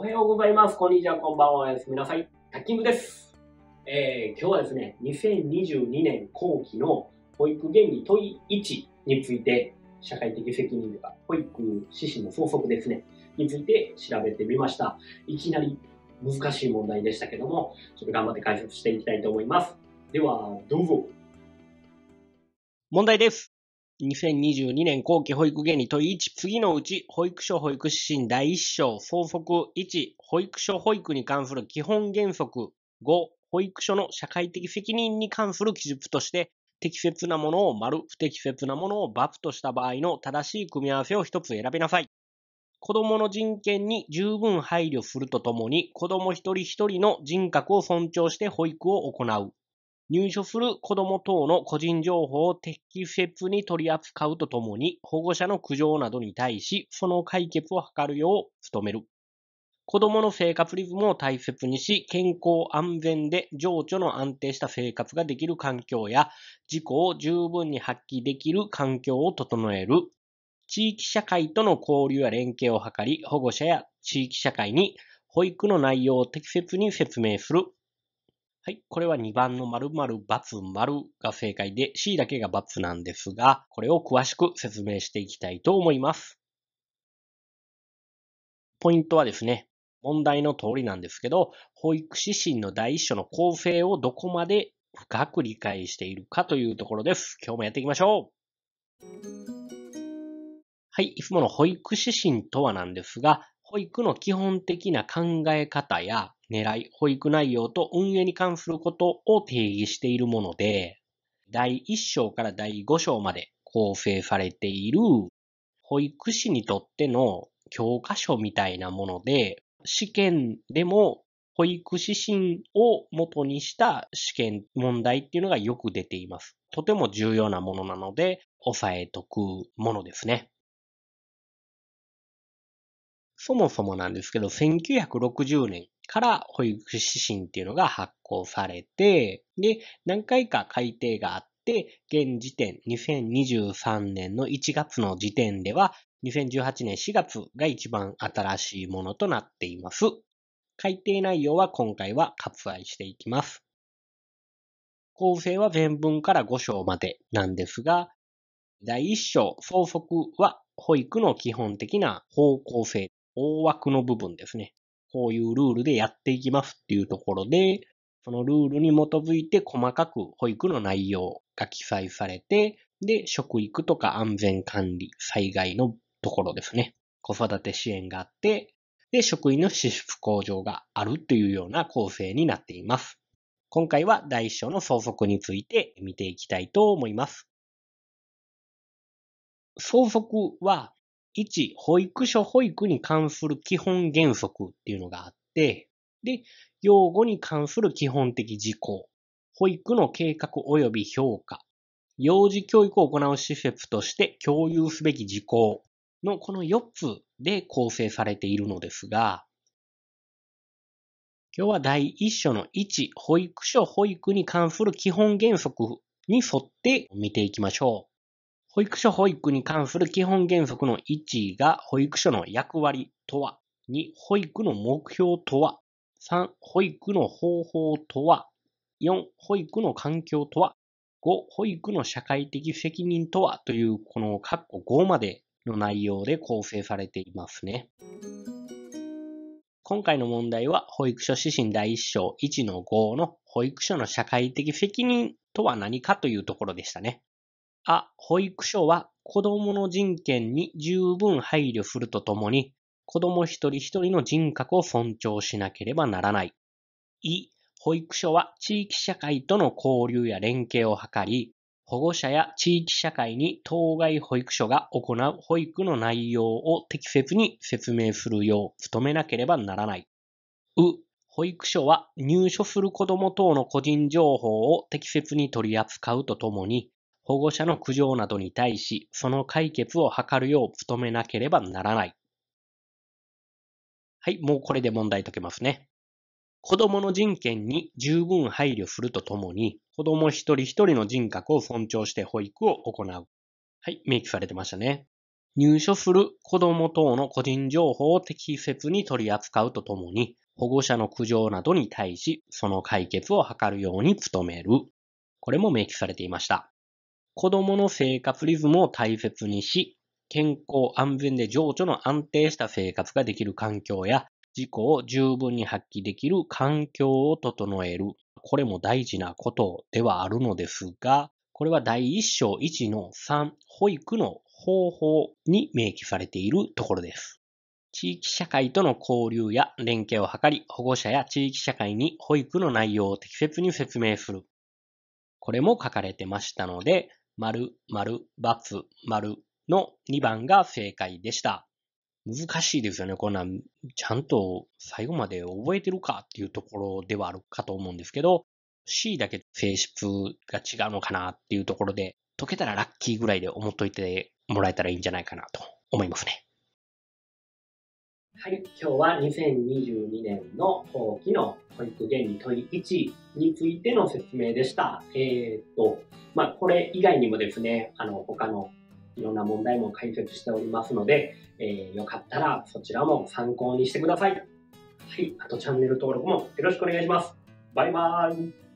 おはようございます。こんにちは、こんばんは。おやすみなさい。タッキングです。えー、今日はですね、2022年後期の保育原理問い1について、社会的責任とか保育指針の相則ですね、について調べてみました。いきなり難しい問題でしたけども、ちょっと頑張って解説していきたいと思います。では、どうぞ。問題です。2022年後期保育原理問い1、次のうち、保育所保育指針第1章、総則1、保育所保育に関する基本原則5、保育所の社会的責任に関する記述として、適切なものを丸、不適切なものをバプとした場合の正しい組み合わせを一つ選びなさい。子供の人権に十分配慮するとともに、子供一人一人の人格を尊重して保育を行う。入所する子供等の個人情報を適切に取り扱うとともに、保護者の苦情などに対し、その解決を図るよう努める。子供の生活リズムを大切にし、健康安全で情緒の安定した生活ができる環境や、自己を十分に発揮できる環境を整える。地域社会との交流や連携を図り、保護者や地域社会に保育の内容を適切に説明する。はい。これは2番の〇〇×〇が正解で、C だけが×なんですが、これを詳しく説明していきたいと思います。ポイントはですね、問題の通りなんですけど、保育指針の第一章の構成をどこまで深く理解しているかというところです。今日もやっていきましょう。はい。いつもの保育指針とはなんですが、保育の基本的な考え方や狙い、保育内容と運営に関することを定義しているもので、第1章から第5章まで構成されている保育士にとっての教科書みたいなもので、試験でも保育指針を元にした試験問題っていうのがよく出ています。とても重要なものなので、押さえとくものですね。そもそもなんですけど、1960年、から保育士指針っていうのが発行されて、で、何回か改定があって、現時点、2023年の1月の時点では、2018年4月が一番新しいものとなっています。改定内容は今回は割愛していきます。構成は全文から5章までなんですが、第1章、総則は保育の基本的な方向性、大枠の部分ですね。こういうルールでやっていきますっていうところで、そのルールに基づいて細かく保育の内容が記載されて、で、食育とか安全管理、災害のところですね。子育て支援があって、で、職員の支出向上があるというような構成になっています。今回は第一章の相続について見ていきたいと思います。相続は1、保育所保育に関する基本原則っていうのがあって、で、用語に関する基本的事項、保育の計画及び評価、幼児教育を行う施設として共有すべき事項のこの4つで構成されているのですが、今日は第1章の1、保育所保育に関する基本原則に沿って見ていきましょう。保育所保育に関する基本原則の1が、保育所の役割とは、2、保育の目標とは、3、保育の方法とは、4、保育の環境とは、5、保育の社会的責任とはという、この括弧5までの内容で構成されていますね。今回の問題は、保育所指針第1章1の5の保育所の社会的責任とは何かというところでしたね。あ、保育所は子供の人権に十分配慮するとともに、子供一人一人の人格を尊重しなければならない。い、保育所は地域社会との交流や連携を図り、保護者や地域社会に当該保育所が行う保育の内容を適切に説明するよう努めなければならない。う、保育所は入所する子供等の個人情報を適切に取り扱うとともに、保護者の苦情などに対し、その解決を図るよう努めなければならない。はい、もうこれで問題解けますね。子供の人権に十分配慮するとともに、子供一人一人の人格を尊重して保育を行う。はい、明記されてましたね。入所する子供等の個人情報を適切に取り扱うとともに、保護者の苦情などに対し、その解決を図るように努める。これも明記されていました。子供の生活リズムを大切にし、健康安全で情緒の安定した生活ができる環境や、自己を十分に発揮できる環境を整える。これも大事なことではあるのですが、これは第1章1の3、保育の方法に明記されているところです。地域社会との交流や連携を図り、保護者や地域社会に保育の内容を適切に説明する。これも書かれてましたので、丸、丸、バツ、丸の2番が正解でした。難しいですよね。こんなん、ちゃんと最後まで覚えてるかっていうところではあるかと思うんですけど、C だけ性質が違うのかなっていうところで、解けたらラッキーぐらいで思っといてもらえたらいいんじゃないかなと思いますね。はい、今日は2022年の後期の保育原理問い1についての説明でした。えー、っと、まあ、これ以外にもですね、あの、他のいろんな問題も解説しておりますので、えー、よかったらそちらも参考にしてください。はい、あとチャンネル登録もよろしくお願いします。バイバーイ。